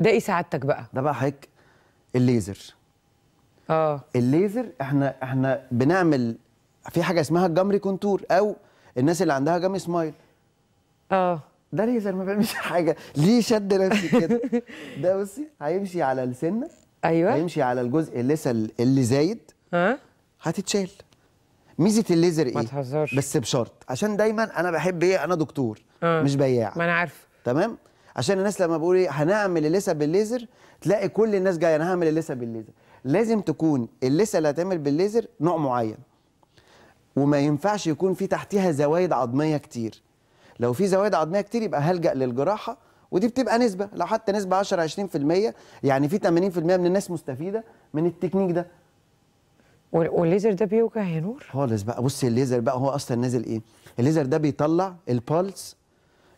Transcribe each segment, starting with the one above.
ده ايه سعادتك بقى ده بقى حضرتك الليزر اه الليزر احنا احنا بنعمل في حاجه اسمها الجمري كونتور او الناس اللي عندها جامي سمايل اه ده ليزر ما بيعملش حاجه ليه شد نفسي كده ده بصي هيمشي على السنه ايوه هيمشي على الجزء اللي لسه اللي زايد ها هتتشال ميزه الليزر ايه ما تهزرش بس بشرط عشان دايما انا بحب ايه انا دكتور آه. مش بياع ما انا عارفه تمام عشان الناس لما بقول ايه هنعمل اللثه بالليزر تلاقي كل الناس جايه انا هعمل اللثه بالليزر لازم تكون اللثه اللي هتعمل بالليزر نوع معين وما ينفعش يكون في تحتها زوايد عظميه كتير لو في زوايد عظميه كتير يبقى هلجا للجراحه ودي بتبقى نسبه لو حتى نسبه 10 20% يعني في 80% من الناس مستفيده من التكنيك ده والليزر ده بيوجع يا نور خالص بقى بص الليزر بقى هو اصلا نازل ايه الليزر ده بيطلع البالس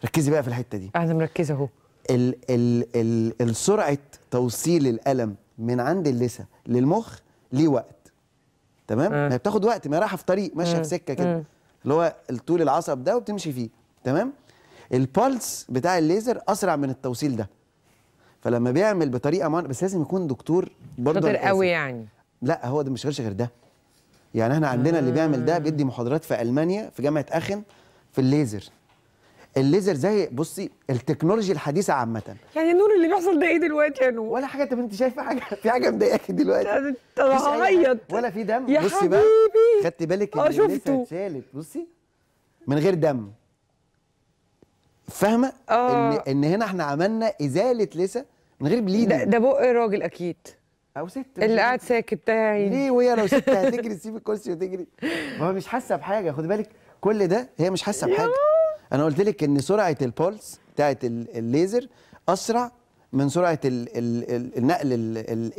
ركزي بقى في الحته دي انا مركزه اهو ال ال ال سرعه توصيل الالم من عند اللثه للمخ ليه وقت تمام آه. ما بتاخد وقت ما رايحه في طريق ماشيه آه. في سكه كده آه. اللي هو طول العصب ده وبتمشي فيه تمام البالس بتاع الليزر اسرع من التوصيل ده فلما بيعمل بطريقه معينه بس لازم يكون دكتور برضه شاطر قوي يعني لا هو ده مش غير ده يعني احنا عندنا اللي بيعمل ده آه. بيدي محاضرات في المانيا في جامعه اخن في الليزر الليزر زي بصي التكنولوجيا الحديثه عامه يعني النور اللي بيحصل ده ايه دلوقتي يا نور ولا حاجه طب انت شايفه حاجه في حاجه مضايقاكي دلوقتي انا هعيط ولا في دم يا بصي حبيبي. بقى خدتي بالك اه، ان الليزر اتشالت بصي من غير دم فاهمه آه. ان ان هنا احنا عملنا ازاله لسه من غير بليد ده, ده بق راجل اكيد او ست اللي قاعد ساكت ده يعني ليه وهي لو ست هتجري تسيب الكرسي وتجري ما مش حاسه بحاجه خدي بالك كل ده هي مش حاسه بحاجه انا قلت لك ان سرعه البولس بتاعه الليزر اسرع من سرعه الـ الـ الـ النقل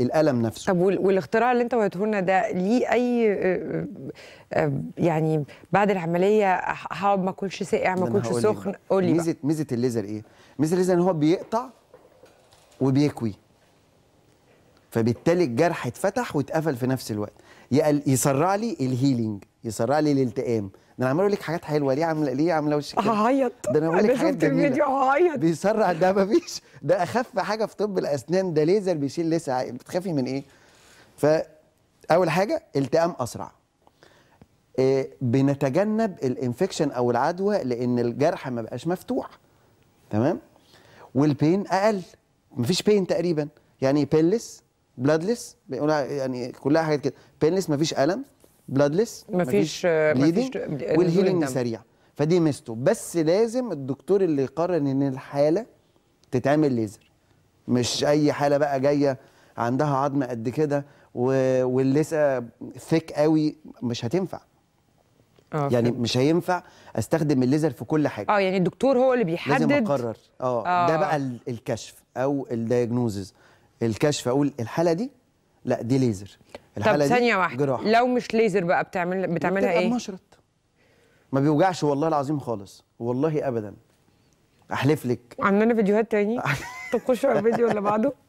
الالم نفسه طب والاختراع اللي انت وريته لنا ده ليه اي آه، آه، آه، يعني بعد العمليه هقعد ما اكلش ساقع ما اكلش سخن قول لي ميزه ميزه الليزر ايه ميزه الليزر ان هو بيقطع وبيكوي فبالتالي الجرح اتفتح واتقفل في نفس الوقت يسرع لي الهيلينج يسرع لي الالتئام ده انا عمال اقول لك حاجات حلوه ليه عامله ليه عامله وشك هعيط ده انا بقول لك حاجات جميله الفيديو هعيط بيسرع ده مفيش ده اخف حاجه في طب الاسنان ده ليزر بيشيل لسه بتخافي من ايه فاول حاجه التئام اسرع آه، بنتجنب الانفكشن او العدوى لان الجرح ما بقاش مفتوح تمام والبين اقل مفيش بين تقريبا يعني بيلس بلادلس بيقولها يعني كلها حاجات كده بينلس مفيش الم بلادلس مفيش فيش آه، آه، والهيلينج سريع فدي ميزته بس لازم الدكتور اللي يقرر ان الحاله تتعمل ليزر مش اي حاله بقى جايه عندها عظم قد كده واللسه ثيك قوي مش هتنفع أوكي. آه، يعني مش هينفع استخدم الليزر في كل حاجه اه يعني الدكتور هو اللي بيحدد لازم اقرر اه ده بقى الكشف او الدايجنوزز الكشف اقول الحاله دي لا دي ليزر الحاله طب ثانيه واحده جراحة. لو مش ليزر بقى بتعمل بتعملها ايه مشرط ما بيوجعش والله العظيم خالص والله ابدا احلف لك عندنا فيديوهات تاني تخشوا على الفيديو اللي بعده